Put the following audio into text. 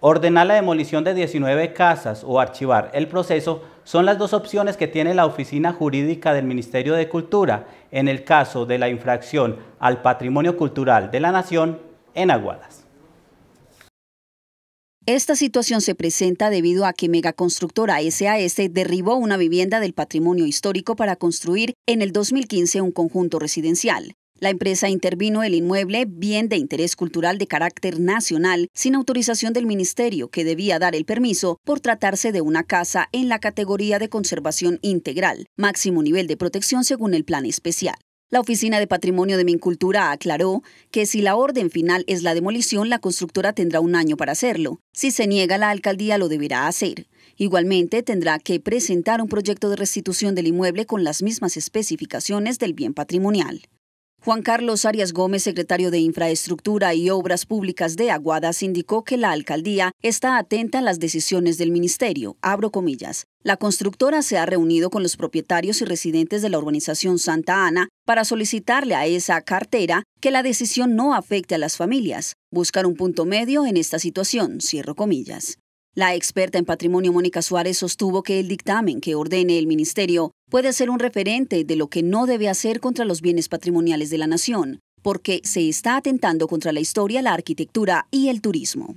Ordenar la demolición de 19 casas o archivar el proceso son las dos opciones que tiene la Oficina Jurídica del Ministerio de Cultura en el caso de la infracción al patrimonio cultural de la Nación en Aguadas. Esta situación se presenta debido a que Megaconstructora SAS derribó una vivienda del patrimonio histórico para construir en el 2015 un conjunto residencial. La empresa intervino el inmueble, bien de interés cultural de carácter nacional, sin autorización del ministerio que debía dar el permiso por tratarse de una casa en la categoría de conservación integral, máximo nivel de protección según el plan especial. La Oficina de Patrimonio de Mincultura aclaró que si la orden final es la demolición, la constructora tendrá un año para hacerlo. Si se niega, la alcaldía lo deberá hacer. Igualmente, tendrá que presentar un proyecto de restitución del inmueble con las mismas especificaciones del bien patrimonial. Juan Carlos Arias Gómez, secretario de Infraestructura y Obras Públicas de Aguadas, indicó que la alcaldía está atenta a las decisiones del ministerio. Abro comillas. La constructora se ha reunido con los propietarios y residentes de la urbanización Santa Ana para solicitarle a esa cartera que la decisión no afecte a las familias. Buscar un punto medio en esta situación. Cierro comillas. La experta en patrimonio Mónica Suárez sostuvo que el dictamen que ordene el ministerio puede ser un referente de lo que no debe hacer contra los bienes patrimoniales de la nación, porque se está atentando contra la historia, la arquitectura y el turismo.